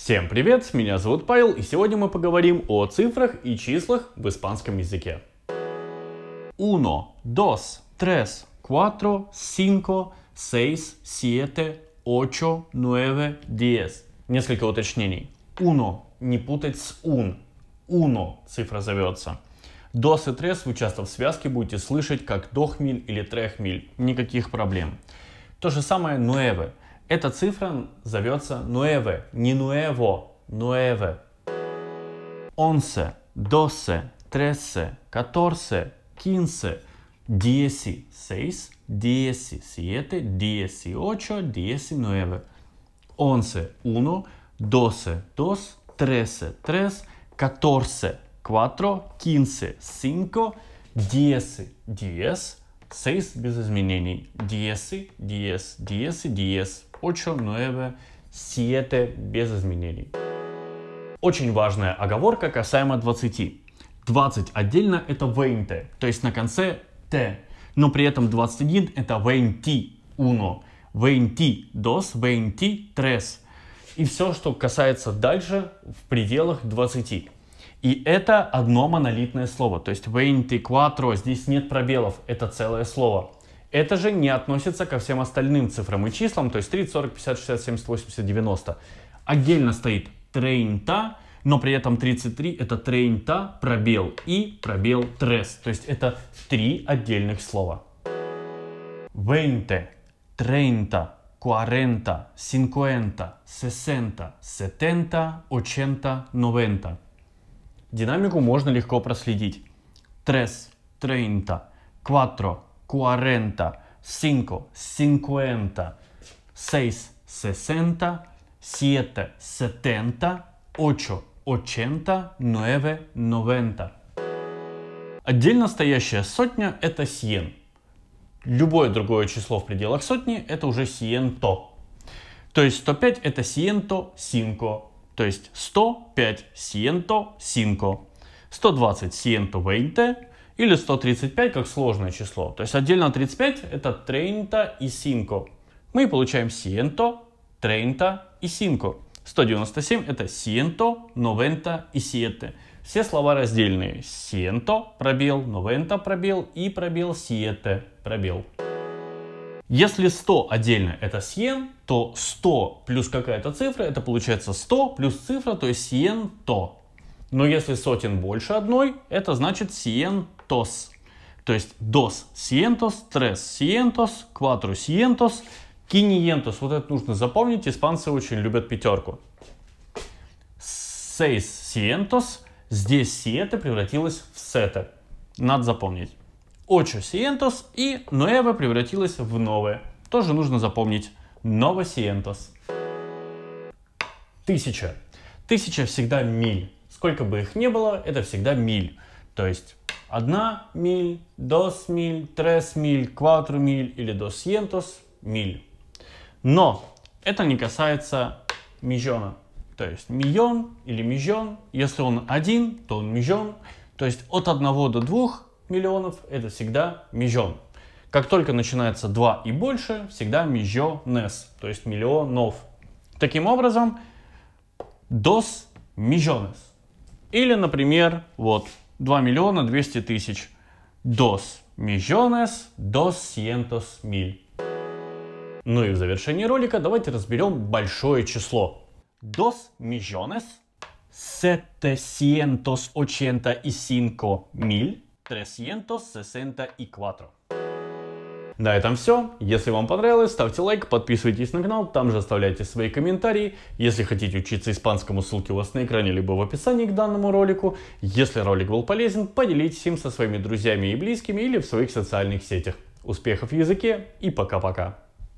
Всем привет, меня зовут Павел, и сегодня мы поговорим о цифрах и числах в испанском языке. Uno, dos, tres, cuatro, cinco, seis, siete, ocho, nueve, diez. Несколько уточнений. Uno, не путать с un. Uno цифра зовется. Dos и tres вы часто в связке будете слышать как дохмиль или трехмиль. Никаких проблем. То же самое nueve. Эта цифра зовется nueve, не nuevo, nueve. Once, doce, trece, catorce, quince, dieciséis, diecisiete, dieciocho, diecinueve. Once, uno, doce, dos, trece, tres, catorce, cuatro, quince, cinco, diez, diez, seis без изменений, diez, diez, diez, diez, 8, 9, 7 без изменений. Очень важная оговорка касаемо 20. 20 отдельно это 20, то есть на конце Т. Но при этом 21 это 20, uno, 20 dos, 20 tres. И все, что касается дальше, в пределах 20. И это одно монолитное слово, то есть 24, здесь нет пробелов, это целое слово. Это же не относится ко всем остальным цифрам и числам, то есть 30, 40, 50, 60, 70, 80, 90. Отдельно стоит трейнта, но при этом 33 это трейнта, пробел и пробел трес. То есть это три отдельных слова. 20, 30, 40, 50, 60, 70, 80, 90. Динамику можно легко проследить. Трес, трейнта, quattro, 40, 5, 50, 6, 60, 7, 70, 8, 80, 9, 90. Отдельно стоящая сотня – это сиен. Любое другое число в пределах сотни – это уже сиенто. То есть 105 – это сиенто синко. То есть 105 сиенто синко. 120 сиенто вейнте, или 135 как сложное число. То есть отдельно 35 это 30 и 5. Мы получаем 100, 30 и 5. 197 это 197. Все слова раздельные. 100 пробел, 90 пробел и пробел 7 пробел. Если 100 отдельно это сиен, то 100 плюс какая-то цифра, это получается 100 плюс цифра, то есть сиен но если сотен больше одной, это значит сиентос. То есть дос сиентос, трес сиентос, кватру сиентос, киниентос. Вот это нужно запомнить, испанцы очень любят пятерку. Сейс сиентос, здесь сиета превратилось в сета. Надо запомнить. Очо сиентос и ноэво превратилась в новое. Тоже нужно запомнить. Ново сиентос. Тысяча. Тысяча всегда миль. Сколько бы их ни было, это всегда миль. То есть одна миль, дос миль, трес миль, квадру миль или досьентос миль. Но это не касается миллиона. То есть миллион или миллион, если он один, то он миллион. То есть от 1 до 2 миллионов это всегда миллион. Как только начинается 2 и больше, всегда миллионес, то есть миллионов. Таким образом, дос миллионес. Или, например, вот 2 миллиона 200 тысяч. Dos millones doscientos mil. Ну и в завершении ролика давайте разберем большое число. Dos millones setecientos ochenta y cinco mil trescientos sesenta y cuatro. На этом все. Если вам понравилось, ставьте лайк, подписывайтесь на канал, там же оставляйте свои комментарии. Если хотите учиться испанскому, ссылки у вас на экране, либо в описании к данному ролику. Если ролик был полезен, поделитесь им со своими друзьями и близкими или в своих социальных сетях. Успехов в языке и пока-пока.